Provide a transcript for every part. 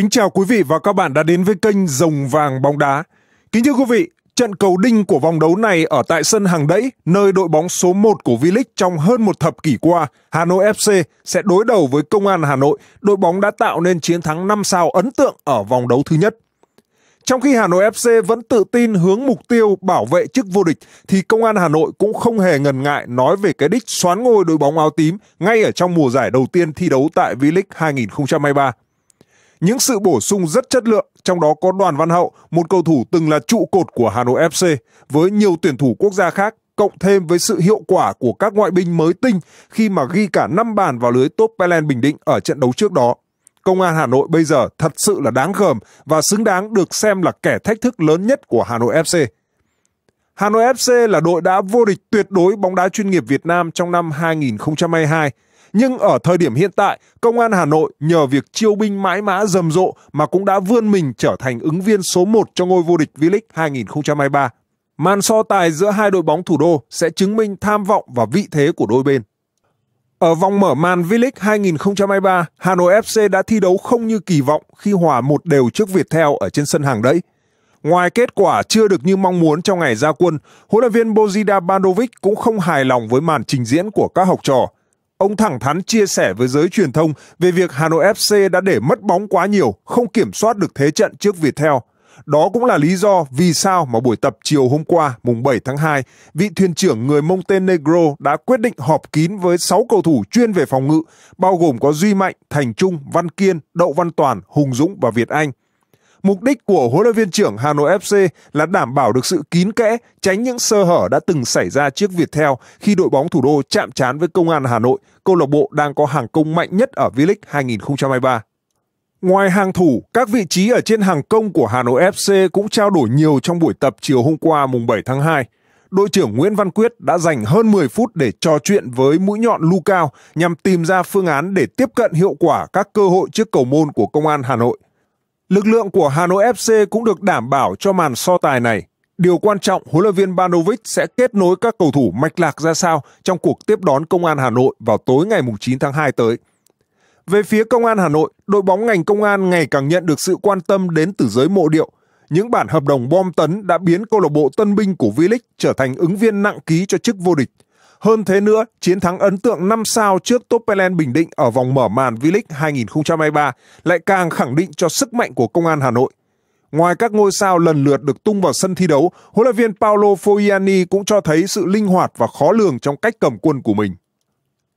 Kính chào quý vị và các bạn đã đến với kênh Rồng Vàng Bóng Đá. Kính thưa quý vị, trận cầu đinh của vòng đấu này ở tại sân Hàng Đẫy, nơi đội bóng số 1 của V-League trong hơn một thập kỷ qua, Hà Nội FC sẽ đối đầu với Công an Hà Nội, đội bóng đã tạo nên chiến thắng 5 sao ấn tượng ở vòng đấu thứ nhất. Trong khi Hà Nội FC vẫn tự tin hướng mục tiêu bảo vệ chức vô địch thì Công an Hà Nội cũng không hề ngần ngại nói về cái đích xoán ngôi đội bóng áo tím ngay ở trong mùa giải đầu tiên thi đấu tại V-League 2023 những sự bổ sung rất chất lượng, trong đó có Đoàn Văn Hậu, một cầu thủ từng là trụ cột của Hà Nội FC, với nhiều tuyển thủ quốc gia khác, cộng thêm với sự hiệu quả của các ngoại binh mới tinh khi mà ghi cả 5 bàn vào lưới top Pelen Bình Định ở trận đấu trước đó. Công an Hà Nội bây giờ thật sự là đáng gờm và xứng đáng được xem là kẻ thách thức lớn nhất của Hà Nội FC. Hà Nội FC là đội đã vô địch tuyệt đối bóng đá chuyên nghiệp Việt Nam trong năm 2022 nhưng ở thời điểm hiện tại, Công an Hà Nội nhờ việc chiêu binh mãi mã rầm rộ mà cũng đã vươn mình trở thành ứng viên số 1 cho ngôi vô địch V-League 2023. Màn so tài giữa hai đội bóng thủ đô sẽ chứng minh tham vọng và vị thế của đôi bên. Ở vòng mở màn V-League 2023, Hà Nội FC đã thi đấu không như kỳ vọng khi hòa một đều trước Viettel ở trên sân hàng đẫy. Ngoài kết quả chưa được như mong muốn trong ngày ra quân, huấn luyện viên Bozida Bandovic cũng không hài lòng với màn trình diễn của các học trò. Ông thẳng thắn chia sẻ với giới truyền thông về việc Hà Nội FC đã để mất bóng quá nhiều, không kiểm soát được thế trận trước Viettel. Đó cũng là lý do vì sao mà buổi tập chiều hôm qua, mùng 7 tháng 2, vị thuyền trưởng người Montenegro đã quyết định họp kín với 6 cầu thủ chuyên về phòng ngự, bao gồm có Duy Mạnh, Thành Trung, Văn Kiên, Đậu Văn Toàn, Hùng Dũng và Việt Anh – Mục đích của huấn luyện viên trưởng Hà Nội FC là đảm bảo được sự kín kẽ, tránh những sơ hở đã từng xảy ra trước Viettel khi đội bóng thủ đô chạm trán với Công an Hà Nội, câu lạc bộ đang có hàng công mạnh nhất ở V-League 2023. Ngoài hàng thủ, các vị trí ở trên hàng công của Hà Nội FC cũng trao đổi nhiều trong buổi tập chiều hôm qua mùng 7 tháng 2 đội trưởng Nguyễn Văn Quyết đã dành hơn 10 phút để trò chuyện với mũi nhọn Lucao nhằm tìm ra phương án để tiếp cận hiệu quả các cơ hội trước cầu môn của Công an Hà Nội. Lực lượng của Hà Nội FC cũng được đảm bảo cho màn so tài này. Điều quan trọng, huấn luyện viên Banovic sẽ kết nối các cầu thủ mạch lạc ra sao trong cuộc tiếp đón Công an Hà Nội vào tối ngày 9 tháng 2 tới. Về phía Công an Hà Nội, đội bóng ngành công an ngày càng nhận được sự quan tâm đến từ giới mộ điệu. Những bản hợp đồng bom tấn đã biến câu lạc bộ Tân binh của V-League trở thành ứng viên nặng ký cho chức vô địch – hơn thế nữa, chiến thắng ấn tượng 5 sao trước Topelen Bình Định ở vòng mở màn V-League 2023 lại càng khẳng định cho sức mạnh của Công an Hà Nội. Ngoài các ngôi sao lần lượt được tung vào sân thi đấu, huấn luyện viên Paolo Foiani cũng cho thấy sự linh hoạt và khó lường trong cách cầm quân của mình.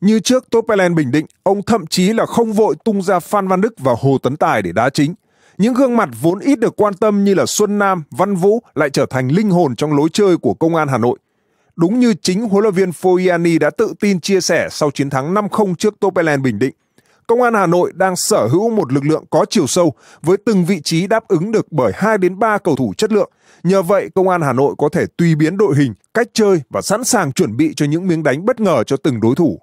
Như trước Topelen Bình Định, ông thậm chí là không vội tung ra Phan Văn Đức và Hồ Tấn Tài để đá chính. Những gương mặt vốn ít được quan tâm như là Xuân Nam, Văn Vũ lại trở thành linh hồn trong lối chơi của Công an Hà Nội đúng như chính huấn luyện viên Foyani đã tự tin chia sẻ sau chiến thắng 5-0 trước Topelen Bình Định. Công an Hà Nội đang sở hữu một lực lượng có chiều sâu với từng vị trí đáp ứng được bởi 2 đến 3 cầu thủ chất lượng. Nhờ vậy, Công an Hà Nội có thể tùy biến đội hình, cách chơi và sẵn sàng chuẩn bị cho những miếng đánh bất ngờ cho từng đối thủ.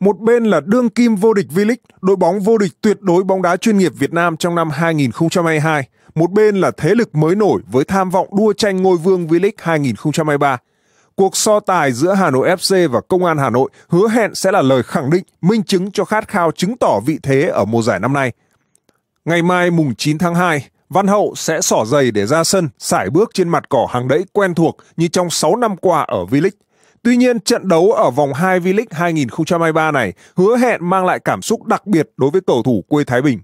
Một bên là đương kim vô địch V-League, đội bóng vô địch tuyệt đối bóng đá chuyên nghiệp Việt Nam trong năm 2022. Một bên là thế lực mới nổi với tham vọng đua tranh ngôi vương V-League 2023. Cuộc so tài giữa Hà Nội FC và Công an Hà Nội hứa hẹn sẽ là lời khẳng định, minh chứng cho khát khao chứng tỏ vị thế ở mùa giải năm nay. Ngày mai mùng 9 tháng 2, Văn Hậu sẽ xỏ giày để ra sân, sải bước trên mặt cỏ hàng đẫy quen thuộc như trong 6 năm qua ở V-League. Tuy nhiên, trận đấu ở vòng 2 V-League 2023 này hứa hẹn mang lại cảm xúc đặc biệt đối với cầu thủ quê Thái Bình.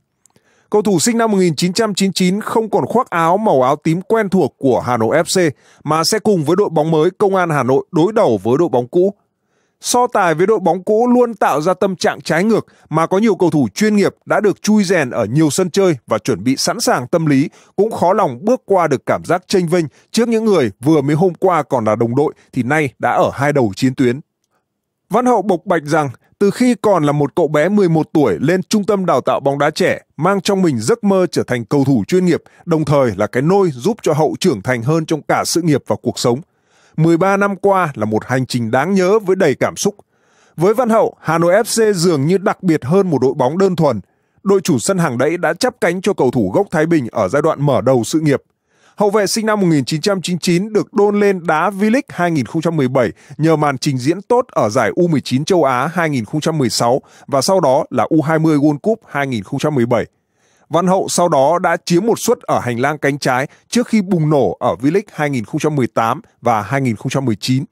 Cầu thủ sinh năm 1999 không còn khoác áo màu áo tím quen thuộc của Hà Nội FC mà sẽ cùng với đội bóng mới Công an Hà Nội đối đầu với đội bóng cũ. So tài với đội bóng cũ luôn tạo ra tâm trạng trái ngược mà có nhiều cầu thủ chuyên nghiệp đã được chui rèn ở nhiều sân chơi và chuẩn bị sẵn sàng tâm lý cũng khó lòng bước qua được cảm giác tranh vinh trước những người vừa mới hôm qua còn là đồng đội thì nay đã ở hai đầu chiến tuyến. Văn Hậu bộc bạch rằng từ khi còn là một cậu bé 11 tuổi lên trung tâm đào tạo bóng đá trẻ, mang trong mình giấc mơ trở thành cầu thủ chuyên nghiệp, đồng thời là cái nôi giúp cho Hậu trưởng thành hơn trong cả sự nghiệp và cuộc sống. 13 năm qua là một hành trình đáng nhớ với đầy cảm xúc. Với Văn Hậu, Hà Nội FC dường như đặc biệt hơn một đội bóng đơn thuần. Đội chủ sân hàng đẫy đã chấp cánh cho cầu thủ gốc Thái Bình ở giai đoạn mở đầu sự nghiệp – Hậu vệ sinh năm 1999 được đôn lên đá V-League 2017 nhờ màn trình diễn tốt ở giải U19 châu Á 2016 và sau đó là U20 World Cup 2017. Văn Hậu sau đó đã chiếm một suất ở hành lang cánh trái trước khi bùng nổ ở V-League 2018 và 2019.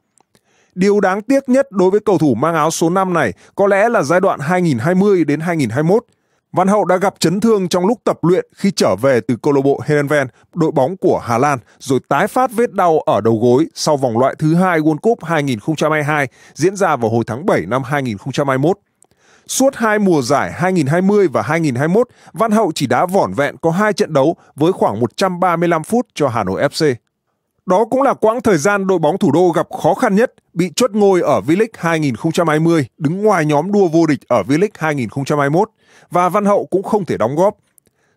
Điều đáng tiếc nhất đối với cầu thủ mang áo số 5 này có lẽ là giai đoạn 2020 đến 2021 Văn Hậu đã gặp chấn thương trong lúc tập luyện khi trở về từ câu lạc bộ Herenveen, đội bóng của Hà Lan, rồi tái phát vết đau ở đầu gối sau vòng loại thứ hai World Cup 2022 diễn ra vào hồi tháng 7 năm 2021. Suốt hai mùa giải 2020 và 2021, Văn Hậu chỉ đá vỏn vẹn có hai trận đấu với khoảng 135 phút cho Hà Nội FC. Đó cũng là quãng thời gian đội bóng thủ đô gặp khó khăn nhất, bị chốt ngôi ở V-League 2020, đứng ngoài nhóm đua vô địch ở V-League 2021 và Văn Hậu cũng không thể đóng góp.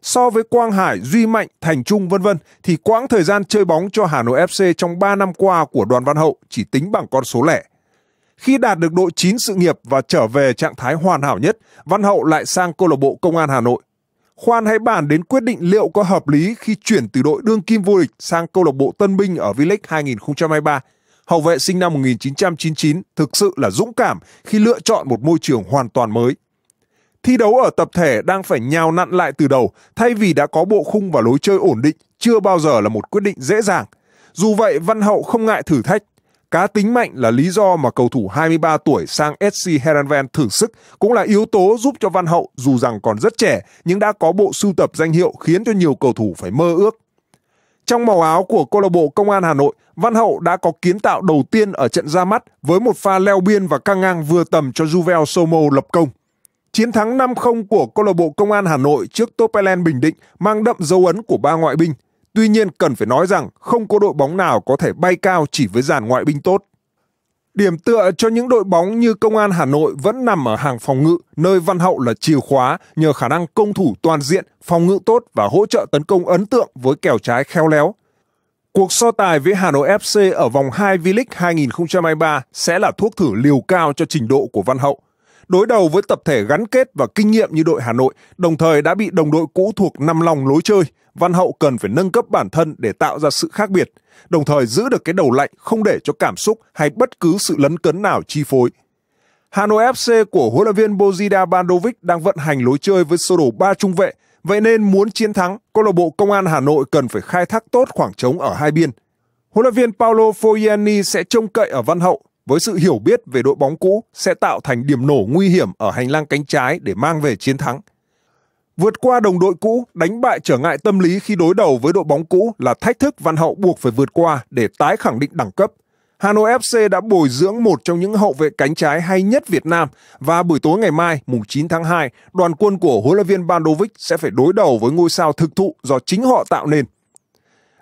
So với Quang Hải, Duy Mạnh, Thành Trung vân vân thì quãng thời gian chơi bóng cho Hà Nội FC trong 3 năm qua của Đoàn Văn Hậu chỉ tính bằng con số lẻ. Khi đạt được đội 9 sự nghiệp và trở về trạng thái hoàn hảo nhất, Văn Hậu lại sang câu lạc bộ Công an Hà Nội. Khoan hãy bàn đến quyết định liệu có hợp lý khi chuyển từ đội đương kim vô địch sang câu lạc bộ Tân Binh ở V-League 2023. Hậu vệ sinh năm 1999 thực sự là dũng cảm khi lựa chọn một môi trường hoàn toàn mới. Thi đấu ở tập thể đang phải nhào nặn lại từ đầu, thay vì đã có bộ khung và lối chơi ổn định, chưa bao giờ là một quyết định dễ dàng. Dù vậy, Văn Hậu không ngại thử thách. Cá tính mạnh là lý do mà cầu thủ 23 tuổi sang SC Heerenveen thử sức, cũng là yếu tố giúp cho Văn Hậu dù rằng còn rất trẻ nhưng đã có bộ sưu tập danh hiệu khiến cho nhiều cầu thủ phải mơ ước. Trong màu áo của câu lạc bộ Công an Hà Nội, Văn Hậu đã có kiến tạo đầu tiên ở trận ra mắt với một pha leo biên và căng ngang vừa tầm cho Juvel Somo lập công. Chiến thắng 5-0 của câu lạc bộ Công an Hà Nội trước Topelen Bình Định mang đậm dấu ấn của ba ngoại binh. Tuy nhiên cần phải nói rằng không có đội bóng nào có thể bay cao chỉ với dàn ngoại binh tốt. Điểm tựa cho những đội bóng như Công an Hà Nội vẫn nằm ở hàng phòng ngự, nơi Văn Hậu là chìa khóa nhờ khả năng công thủ toàn diện, phòng ngự tốt và hỗ trợ tấn công ấn tượng với kèo trái khéo léo. Cuộc so tài với Hà Nội FC ở vòng 2 V-League 2023 sẽ là thuốc thử liều cao cho trình độ của Văn Hậu đối đầu với tập thể gắn kết và kinh nghiệm như đội Hà Nội, đồng thời đã bị đồng đội cũ thuộc năm lòng lối chơi. Văn Hậu cần phải nâng cấp bản thân để tạo ra sự khác biệt, đồng thời giữ được cái đầu lạnh không để cho cảm xúc hay bất cứ sự lấn cấn nào chi phối. Hà Nội FC của huấn luyện viên Bozida Bandovic đang vận hành lối chơi với sơ đồ 3 trung vệ, vậy nên muốn chiến thắng, câu lạc bộ Công an Hà Nội cần phải khai thác tốt khoảng trống ở hai biên. Huấn luyện viên Paolo Foyani sẽ trông cậy ở Văn Hậu với sự hiểu biết về đội bóng cũ sẽ tạo thành điểm nổ nguy hiểm ở hành lang cánh trái để mang về chiến thắng. Vượt qua đồng đội cũ, đánh bại trở ngại tâm lý khi đối đầu với đội bóng cũ là thách thức Văn Hậu buộc phải vượt qua để tái khẳng định đẳng cấp. Hà Nội FC đã bồi dưỡng một trong những hậu vệ cánh trái hay nhất Việt Nam và buổi tối ngày mai, mùng 9 tháng 2, đoàn quân của huấn luyện viên Bandovic sẽ phải đối đầu với ngôi sao thực thụ do chính họ tạo nên.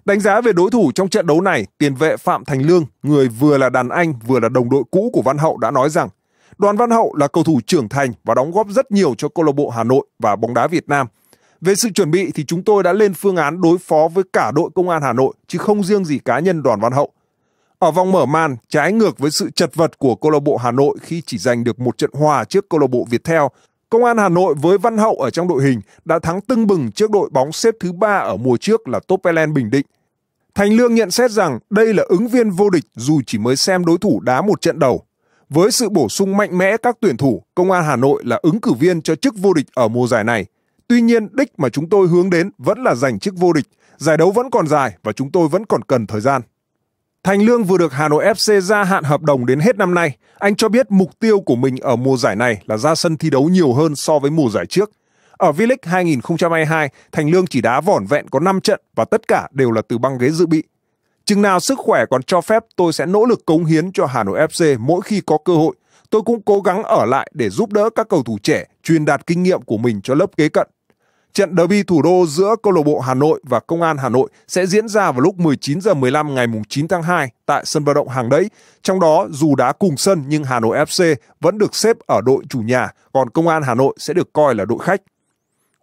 Đánh giá về đối thủ trong trận đấu này, tiền vệ Phạm Thành Lương, người vừa là đàn anh vừa là đồng đội cũ của Văn Hậu đã nói rằng Đoàn Văn Hậu là cầu thủ trưởng thành và đóng góp rất nhiều cho câu lạc bộ Hà Nội và bóng đá Việt Nam. Về sự chuẩn bị thì chúng tôi đã lên phương án đối phó với cả đội công an Hà Nội chứ không riêng gì cá nhân Đoàn Văn Hậu. Ở vòng mở màn, trái ngược với sự chật vật của câu lạc bộ Hà Nội khi chỉ giành được một trận hòa trước câu lạc bộ Viettel, Công an Hà Nội với Văn Hậu ở trong đội hình đã thắng tưng bừng trước đội bóng xếp thứ ba ở mùa trước là Topelen Bình Định Thành Lương nhận xét rằng đây là ứng viên vô địch dù chỉ mới xem đối thủ đá một trận đầu. Với sự bổ sung mạnh mẽ các tuyển thủ, Công an Hà Nội là ứng cử viên cho chức vô địch ở mùa giải này. Tuy nhiên, đích mà chúng tôi hướng đến vẫn là giành chức vô địch. Giải đấu vẫn còn dài và chúng tôi vẫn còn cần thời gian. Thành Lương vừa được Hà Nội FC gia hạn hợp đồng đến hết năm nay. Anh cho biết mục tiêu của mình ở mùa giải này là ra sân thi đấu nhiều hơn so với mùa giải trước. Ở V-League 2022, Thành Lương chỉ đá vỏn vẹn có 5 trận và tất cả đều là từ băng ghế dự bị. Chừng nào sức khỏe còn cho phép tôi sẽ nỗ lực cống hiến cho Hà Nội FC mỗi khi có cơ hội. Tôi cũng cố gắng ở lại để giúp đỡ các cầu thủ trẻ truyền đạt kinh nghiệm của mình cho lớp kế cận. Trận derby thủ đô giữa câu lạc bộ Hà Nội và Công an Hà Nội sẽ diễn ra vào lúc 19 giờ 15 ngày 9 tháng 2 tại sân vận động Hàng Đẫy. Trong đó dù đá cùng sân nhưng Hà Nội FC vẫn được xếp ở đội chủ nhà, còn Công an Hà Nội sẽ được coi là đội khách.